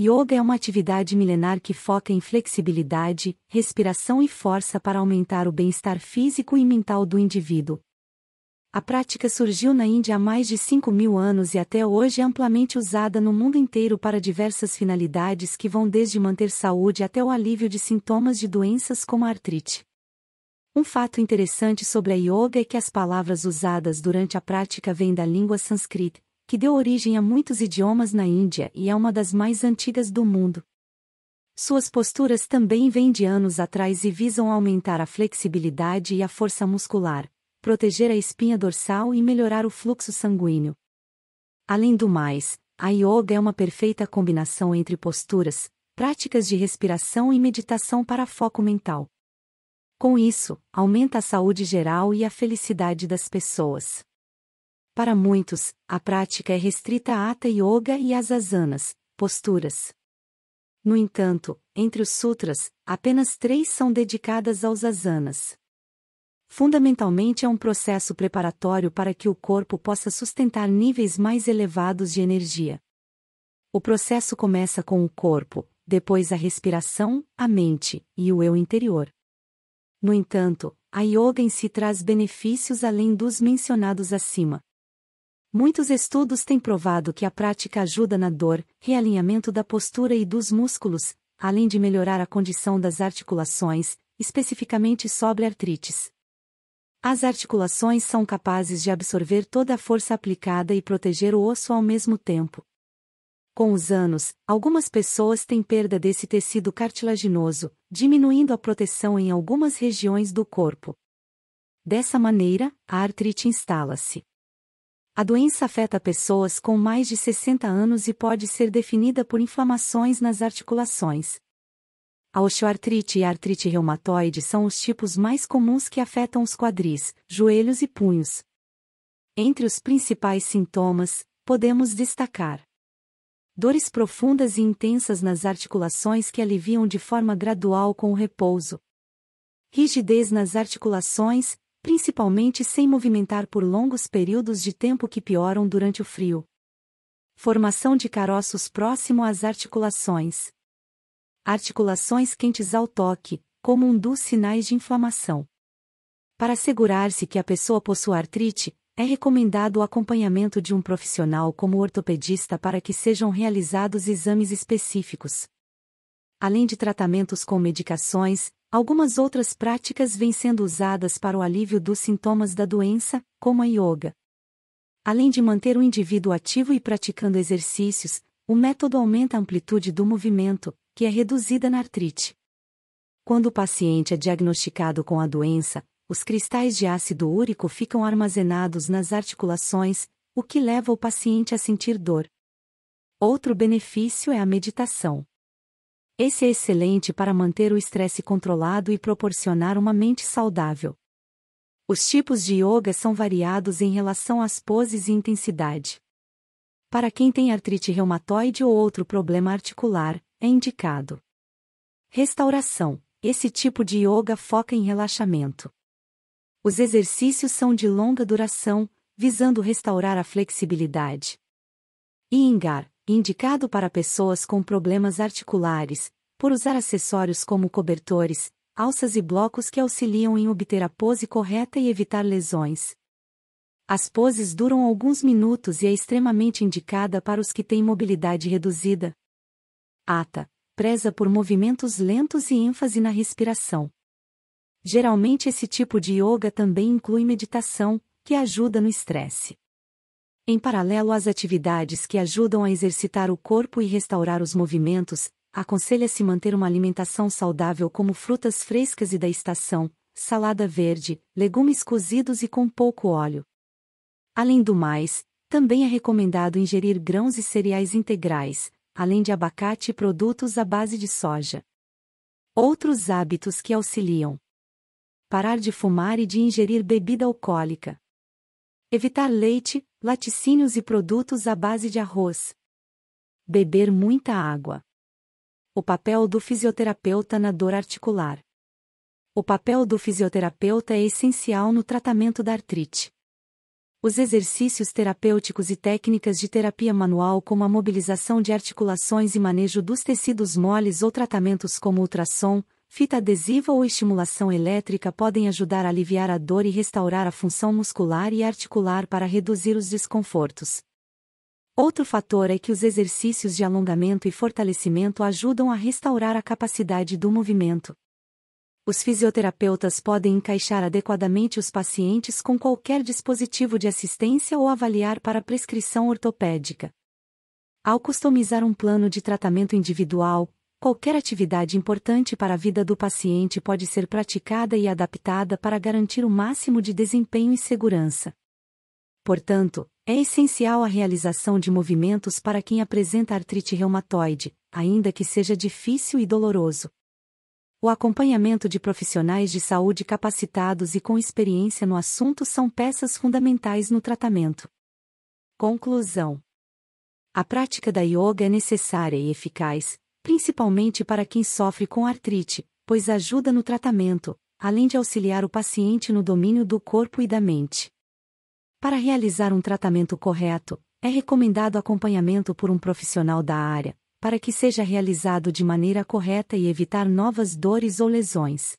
Yoga é uma atividade milenar que foca em flexibilidade, respiração e força para aumentar o bem-estar físico e mental do indivíduo. A prática surgiu na Índia há mais de 5 mil anos e até hoje é amplamente usada no mundo inteiro para diversas finalidades que vão desde manter saúde até o alívio de sintomas de doenças como a artrite. Um fato interessante sobre a yoga é que as palavras usadas durante a prática vêm da língua sânscrita, que deu origem a muitos idiomas na Índia e é uma das mais antigas do mundo. Suas posturas também vêm de anos atrás e visam aumentar a flexibilidade e a força muscular, proteger a espinha dorsal e melhorar o fluxo sanguíneo. Além do mais, a yoga é uma perfeita combinação entre posturas, práticas de respiração e meditação para foco mental. Com isso, aumenta a saúde geral e a felicidade das pessoas. Para muitos, a prática é restrita à Hatha Yoga e às asanas, posturas. No entanto, entre os sutras, apenas três são dedicadas aos asanas. Fundamentalmente é um processo preparatório para que o corpo possa sustentar níveis mais elevados de energia. O processo começa com o corpo, depois a respiração, a mente e o eu interior. No entanto, a yoga em si traz benefícios além dos mencionados acima, Muitos estudos têm provado que a prática ajuda na dor, realinhamento da postura e dos músculos, além de melhorar a condição das articulações, especificamente sobre artrites. As articulações são capazes de absorver toda a força aplicada e proteger o osso ao mesmo tempo. Com os anos, algumas pessoas têm perda desse tecido cartilaginoso, diminuindo a proteção em algumas regiões do corpo. Dessa maneira, a artrite instala-se. A doença afeta pessoas com mais de 60 anos e pode ser definida por inflamações nas articulações. A osteoartrite e a artrite reumatoide são os tipos mais comuns que afetam os quadris, joelhos e punhos. Entre os principais sintomas, podemos destacar dores profundas e intensas nas articulações que aliviam de forma gradual com o repouso, rigidez nas articulações, principalmente sem movimentar por longos períodos de tempo que pioram durante o frio. Formação de caroços próximo às articulações. Articulações quentes ao toque, como um dos sinais de inflamação. Para assegurar-se que a pessoa possua artrite, é recomendado o acompanhamento de um profissional como ortopedista para que sejam realizados exames específicos. Além de tratamentos com medicações, Algumas outras práticas vêm sendo usadas para o alívio dos sintomas da doença, como a yoga. Além de manter o indivíduo ativo e praticando exercícios, o método aumenta a amplitude do movimento, que é reduzida na artrite. Quando o paciente é diagnosticado com a doença, os cristais de ácido úrico ficam armazenados nas articulações, o que leva o paciente a sentir dor. Outro benefício é a meditação. Esse é excelente para manter o estresse controlado e proporcionar uma mente saudável. Os tipos de yoga são variados em relação às poses e intensidade. Para quem tem artrite reumatoide ou outro problema articular, é indicado. Restauração. Esse tipo de yoga foca em relaxamento. Os exercícios são de longa duração, visando restaurar a flexibilidade. Iyengar indicado para pessoas com problemas articulares, por usar acessórios como cobertores, alças e blocos que auxiliam em obter a pose correta e evitar lesões. As poses duram alguns minutos e é extremamente indicada para os que têm mobilidade reduzida. Ata preza por movimentos lentos e ênfase na respiração. Geralmente esse tipo de yoga também inclui meditação, que ajuda no estresse. Em paralelo às atividades que ajudam a exercitar o corpo e restaurar os movimentos, aconselha-se manter uma alimentação saudável como frutas frescas e da estação, salada verde, legumes cozidos e com pouco óleo. Além do mais, também é recomendado ingerir grãos e cereais integrais, além de abacate e produtos à base de soja. Outros hábitos que auxiliam: parar de fumar e de ingerir bebida alcoólica. Evitar leite, laticínios e produtos à base de arroz. Beber muita água. O papel do fisioterapeuta na dor articular. O papel do fisioterapeuta é essencial no tratamento da artrite. Os exercícios terapêuticos e técnicas de terapia manual, como a mobilização de articulações e manejo dos tecidos moles ou tratamentos como ultrassom, Fita adesiva ou estimulação elétrica podem ajudar a aliviar a dor e restaurar a função muscular e articular para reduzir os desconfortos. Outro fator é que os exercícios de alongamento e fortalecimento ajudam a restaurar a capacidade do movimento. Os fisioterapeutas podem encaixar adequadamente os pacientes com qualquer dispositivo de assistência ou avaliar para prescrição ortopédica. Ao customizar um plano de tratamento individual, Qualquer atividade importante para a vida do paciente pode ser praticada e adaptada para garantir o máximo de desempenho e segurança. Portanto, é essencial a realização de movimentos para quem apresenta artrite reumatoide, ainda que seja difícil e doloroso. O acompanhamento de profissionais de saúde capacitados e com experiência no assunto são peças fundamentais no tratamento. Conclusão: A prática da yoga é necessária e eficaz, principalmente para quem sofre com artrite, pois ajuda no tratamento, além de auxiliar o paciente no domínio do corpo e da mente. Para realizar um tratamento correto, é recomendado acompanhamento por um profissional da área, para que seja realizado de maneira correta e evitar novas dores ou lesões.